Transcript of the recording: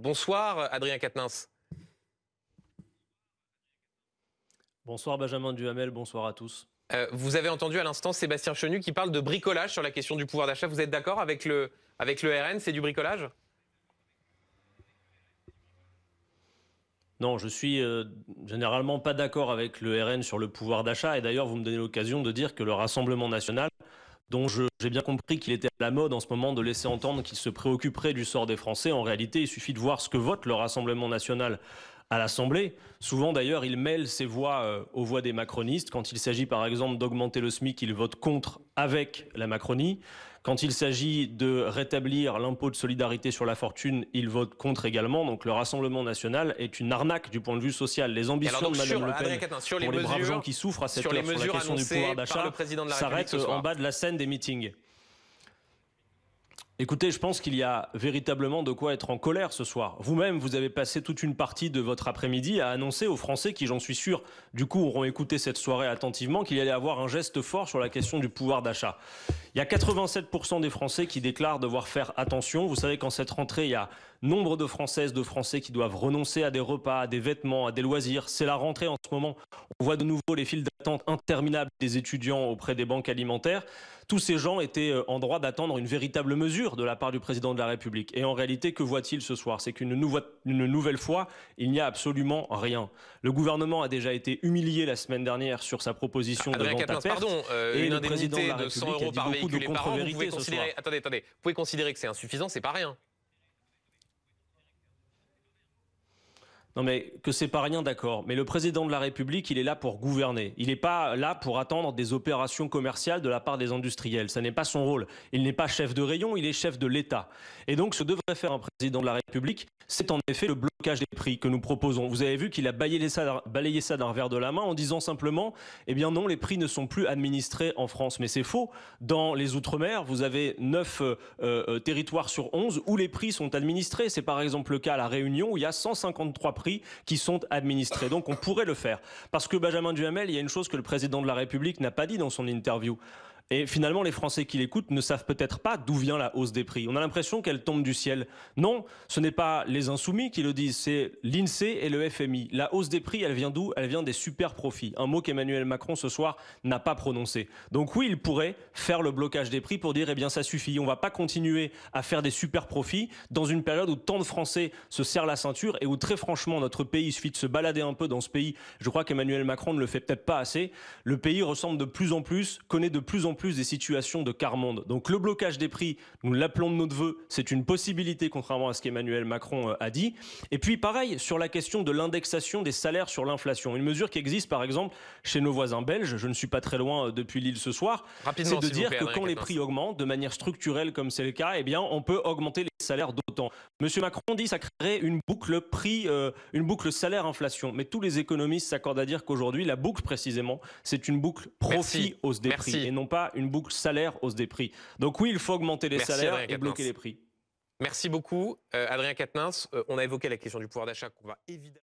Bonsoir Adrien Quatennens. Bonsoir Benjamin Duhamel, bonsoir à tous. Euh, vous avez entendu à l'instant Sébastien Chenu qui parle de bricolage sur la question du pouvoir d'achat. Vous êtes d'accord avec le, avec le RN C'est du bricolage Non, je suis euh, généralement pas d'accord avec le RN sur le pouvoir d'achat. Et d'ailleurs, vous me donnez l'occasion de dire que le Rassemblement national dont j'ai bien compris qu'il était à la mode en ce moment de laisser entendre qu'il se préoccuperait du sort des Français. En réalité, il suffit de voir ce que vote le Rassemblement national à l'Assemblée. Souvent d'ailleurs, il mêle ses voix euh, aux voix des macronistes. Quand il s'agit par exemple d'augmenter le SMIC, il vote contre avec la Macronie. Quand il s'agit de rétablir l'impôt de solidarité sur la fortune, il vote contre également. Donc le Rassemblement national est une arnaque du point de vue social. Les ambitions de Mme Le Pen les pour les braves gens qui souffrent à cette heure, sur la question du pouvoir d'achat s'arrêtent en bas de la scène des meetings. Écoutez, je pense qu'il y a véritablement de quoi être en colère ce soir. Vous-même, vous avez passé toute une partie de votre après-midi à annoncer aux Français qui, j'en suis sûr, du coup, auront écouté cette soirée attentivement, qu'il y allait avoir un geste fort sur la question du pouvoir d'achat. Il y a 87% des Français qui déclarent devoir faire attention. Vous savez qu'en cette rentrée, il y a nombre de Françaises, de Français qui doivent renoncer à des repas, à des vêtements, à des loisirs. C'est la rentrée en ce moment. On voit de nouveau les files d'attente interminables des étudiants auprès des banques alimentaires. Tous ces gens étaient euh, en droit d'attendre une véritable mesure de la part du président de la République. Et en réalité, que voit-il ce soir C'est qu'une nouvelle fois, il n'y a absolument rien. Le gouvernement a déjà été humilié la semaine dernière sur sa proposition ah, de vente à perte. Pardon, euh, et une le de, 100 euros par beaucoup de contre les attendez, attendez, vous pouvez considérer que c'est insuffisant, c'est pas rien. Non mais que c'est pas rien, d'accord. Mais le président de la République, il est là pour gouverner. Il n'est pas là pour attendre des opérations commerciales de la part des industriels. Ça n'est pas son rôle. Il n'est pas chef de rayon, il est chef de l'État. Et donc ce devrait faire un président de la République, c'est en effet le blocage des prix que nous proposons. Vous avez vu qu'il a balayé ça, d'un revers de la main en disant simplement, eh bien non, les prix ne sont plus administrés en France. Mais c'est faux. Dans les Outre-mer, vous avez 9 euh, euh, territoires sur 11 où les prix sont administrés. C'est par exemple le cas à La Réunion où il y a 153 prix qui sont administrés. Donc on pourrait le faire. Parce que Benjamin Duhamel, il y a une chose que le président de la République n'a pas dit dans son interview. Et finalement, les Français qui l'écoutent ne savent peut-être pas d'où vient la hausse des prix. On a l'impression qu'elle tombe du ciel. Non, ce n'est pas les insoumis qui le disent, c'est l'INSEE et le FMI. La hausse des prix, elle vient d'où Elle vient des super profits. Un mot qu'Emmanuel Macron ce soir n'a pas prononcé. Donc oui, il pourrait faire le blocage des prix pour dire, eh bien ça suffit, on ne va pas continuer à faire des super profits dans une période où tant de Français se serrent la ceinture et où très franchement, notre pays, il suffit de se balader un peu dans ce pays. Je crois qu'Emmanuel Macron ne le fait peut-être pas assez. Le pays ressemble de plus en plus, connaît de plus en plus plus des situations de quart monde. Donc le blocage des prix, nous l'appelons de notre vœu, c'est une possibilité contrairement à ce qu'Emmanuel Macron euh, a dit. Et puis pareil, sur la question de l'indexation des salaires sur l'inflation, une mesure qui existe par exemple chez nos voisins belges, je ne suis pas très loin euh, depuis Lille ce soir, c'est de dire que quand les prix augmentent de manière structurelle comme c'est le cas, eh bien on peut augmenter les d'autant. Monsieur Macron dit que ça créerait une boucle prix, euh, une boucle salaire-inflation. Mais tous les économistes s'accordent à dire qu'aujourd'hui, la boucle précisément, c'est une boucle profit-hausse des prix et non pas une boucle salaire-hausse des prix. Donc oui, il faut augmenter les salaires et bloquer les prix. Merci beaucoup, euh, Adrien Quatennens. Euh, on a évoqué la question du pouvoir d'achat qu'on va évidemment.